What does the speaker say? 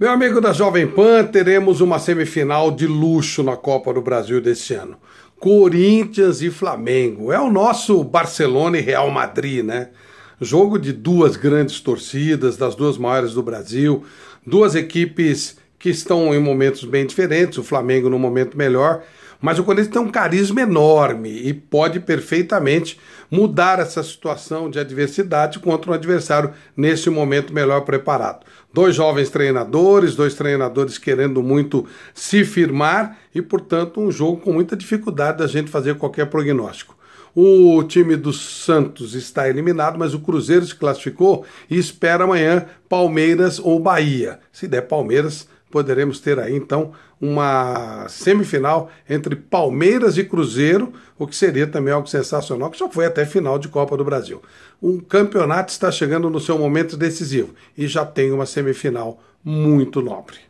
Meu amigo da Jovem Pan, teremos uma semifinal de luxo na Copa do Brasil deste ano. Corinthians e Flamengo. É o nosso Barcelona e Real Madrid, né? Jogo de duas grandes torcidas, das duas maiores do Brasil, duas equipes que estão em momentos bem diferentes, o Flamengo no momento melhor mas o Corinthians tem um carisma enorme e pode perfeitamente mudar essa situação de adversidade contra um adversário nesse momento melhor preparado. Dois jovens treinadores, dois treinadores querendo muito se firmar e, portanto, um jogo com muita dificuldade da gente fazer qualquer prognóstico. O time do Santos está eliminado, mas o Cruzeiro se classificou e espera amanhã Palmeiras ou Bahia. Se der Palmeiras, poderemos ter aí então uma semifinal entre Palmeiras e Cruzeiro, o que seria também algo sensacional, que já foi até final de Copa do Brasil. Um campeonato está chegando no seu momento decisivo e já tem uma semifinal muito nobre.